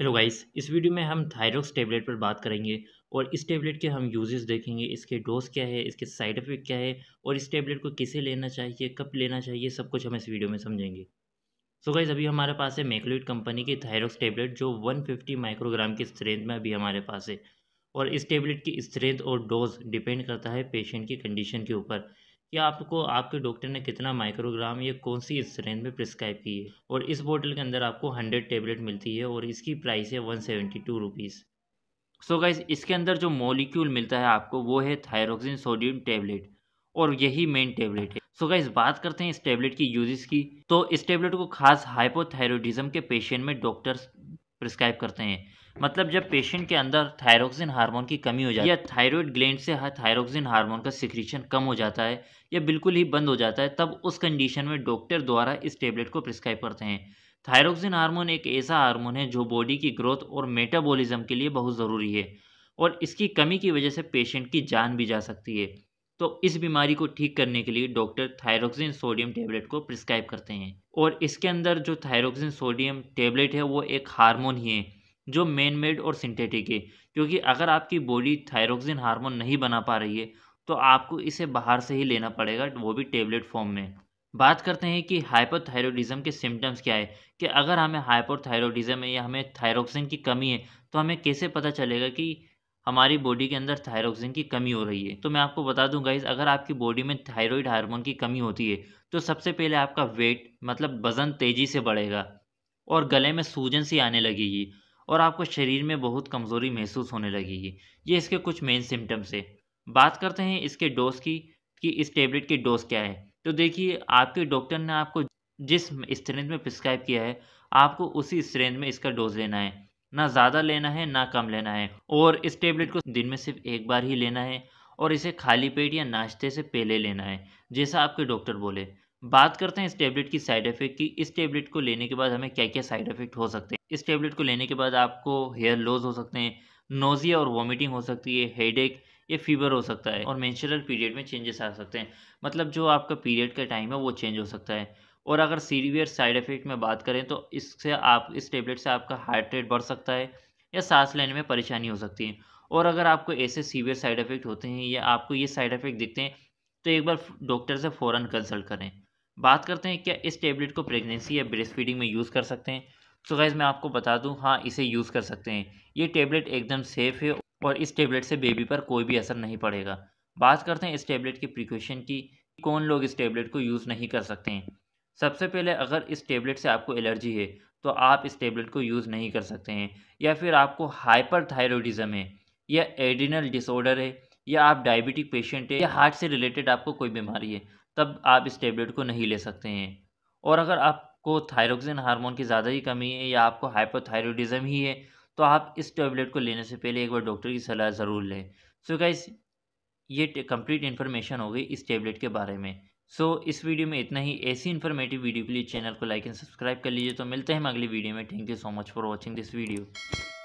hello guys इस video में हम थायरोक्स टेबलेट पर बात करेंगे और इस टेबलेट के हम यूजेस देखेंगे इसके डोज क्या है इसके साइड इफ़ेक्ट क्या है और इस टेबलेट को किसे लेना चाहिए कब लेना चाहिए सब कुछ हम इस वीडियो में समझेंगे सो so गाइस अभी हमारे पास है मेकलोइड कंपनी की थायरोक्स टेबलेट जो वन माइक्रोग्राम की स्ट्रेंथ में अभी हमारे पास है और इस टेबलेट की स्ट्रेंथ और डोज डिपेंड करता है पेशेंट की कंडीशन के ऊपर कि आपको आपके डॉक्टर ने कितना माइक्रोग्राम या कौन सी स्ट्रेन में प्रिस्क्राइब की है और इस बोतल के अंदर आपको हंड्रेड टेबलेट मिलती है और इसकी प्राइस है one seventy two rupees so guys इसके अंदर जो मॉलिक्यूल मिलता है आपको वो है थायरोक्सिन सोडियम टेबलेट और यही मेन टेबलेट है सो so गाइज बात करते हैं इस टेबलेट की यूजेस की तो इस टेबलेट को खास हाइपोथायरोडिज्म के पेशेंट में डॉक्टर्स प्रिस्क्राइब करते हैं मतलब जब पेशेंट के अंदर थायरोक्सिन हार्मोन की कमी हो जाती है या थायरॉयड ग्लैंड से थायरोक्सिन हार्मोन का सिक्रीशन कम हो जाता है या बिल्कुल ही बंद हो जाता है तब उस कंडीशन में डॉक्टर द्वारा इस टेबलेट को प्रिस्क्राइब करते हैं थायरोक्सिन हार्मोन एक ऐसा हार्मोन है जो बॉडी की ग्रोथ और मेटाबॉलिज्म के लिए बहुत ज़रूरी है और इसकी कमी की वजह से पेशेंट की जान भी जा सकती है तो इस बीमारी को ठीक करने के लिए डॉक्टर थायरोक्सिन सोडियम टेबलेट को प्रिस्क्राइब करते हैं और इसके अंदर जो थायरोक्सिन सोडियम टेबलेट है वो एक हार्मोन ही है जो मेन मेड और सिंथेटिक है क्योंकि अगर आपकी बॉडी थायरोक्सिन हार्मोन नहीं बना पा रही है तो आपको इसे बाहर से ही लेना पड़ेगा वो भी टेबलेट फॉर्म में बात करते हैं कि हाइपोथायरोडिज्म के सिम्टम्स क्या है कि अगर हमें हाइपोथायरोडिज्म है या हमें थायरोक्सिन की कमी है तो हमें कैसे पता चलेगा कि हमारी बॉडी के अंदर थायरोक्सिन की कमी हो रही है तो मैं आपको बता दूं गाइज अगर आपकी बॉडी में थायरॉइड हार्मोन की कमी होती है तो सबसे पहले आपका वेट मतलब वज़न तेज़ी से बढ़ेगा और गले में सूजन सी आने लगेगी और आपको शरीर में बहुत कमज़ोरी महसूस होने लगेगी ये इसके कुछ मेन सिम्टम्स है बात करते हैं इसके डोज की कि इस टेबलेट की डोज क्या है तो देखिए आपके डॉक्टर ने आपको जिस स्ट्रेंथ में प्रिस्क्राइब किया है आपको उसी स्ट्रेंथ में इसका डोज लेना है ना ज़्यादा लेना है ना कम लेना है और इस टेबलेट को दिन में सिर्फ एक बार ही लेना है और इसे खाली पेट या नाश्ते से पहले लेना है जैसा आपके डॉक्टर बोले बात करते हैं इस टेबलेट की साइड इफेक्ट की इस टेबलेट को लेने के बाद हमें क्या क्या साइड इफेक्ट हो सकते हैं इस टेबलेट को लेने के बाद आपको हेयर लॉस हो सकते हैं नोजिया और वॉमिटिंग हो सकती है एक ये फीवर हो सकता है और मेंस्ट्रुअल पीरियड में चेंजेस आ सकते हैं मतलब जो आपका पीरियड का टाइम है वो चेंज हो सकता है और अगर सीवियर साइड इफेक्ट में बात करें तो इससे आप इस टेबलेट से आपका हार्ट रेट बढ़ सकता है या सांस लेने में परेशानी हो सकती है और अगर आपको ऐसे सीवियर साइड इफेक्ट होते हैं या आपको ये साइड इफेक्ट दिखते हैं तो एक बार डॉक्टर से फ़ौरन कंसल्ट करें बात करते हैं क्या इस टेबलेट को प्रेगनेंसी या ब्रेस्ट फीडिंग में यूज़ कर सकते हैं सो तो गैज़ मैं आपको बता दूं हाँ इसे यूज़ कर सकते हैं ये टेबलेट एकदम सेफ़ है और इस टेबलेट से बेबी पर कोई भी असर नहीं पड़ेगा बात करते हैं इस टेबलेट के प्रिकॉशन की कौन लोग इस टेबलेट को यूज़ नहीं कर सकते हैं सबसे पहले अगर इस टेबलेट से आपको एलर्जी है तो आप इस टेबलेट को यूज़ नहीं कर सकते हैं या फिर आपको हाइपर है या एडिनल डिसऑर्डर है या आप डायबिटिक पेशेंट है या हार्ट से रिलेटेड आपको कोई बीमारी है तब आप इस टेबलेट को नहीं ले सकते हैं और अगर आपको थायरोक्सिन हार्मोन की ज़्यादा ही कमी है या आपको हाइपोथायरोडिज़म ही है तो आप इस टेबलेट को लेने से पहले एक बार डॉक्टर की सलाह ज़रूर लें सो गाइस ये कंप्लीट इन्फॉर्मेशन हो गई इस टेबलेट के बारे में सो so, इस वीडियो में इतना ही ऐसी इन्फॉर्मेटिव वीडियो के लिए चैनल को लाइक एंड सब्सक्राइब कर लीजिए तो मिलते हैं हम अगली वीडियो में thank you so much for watching this video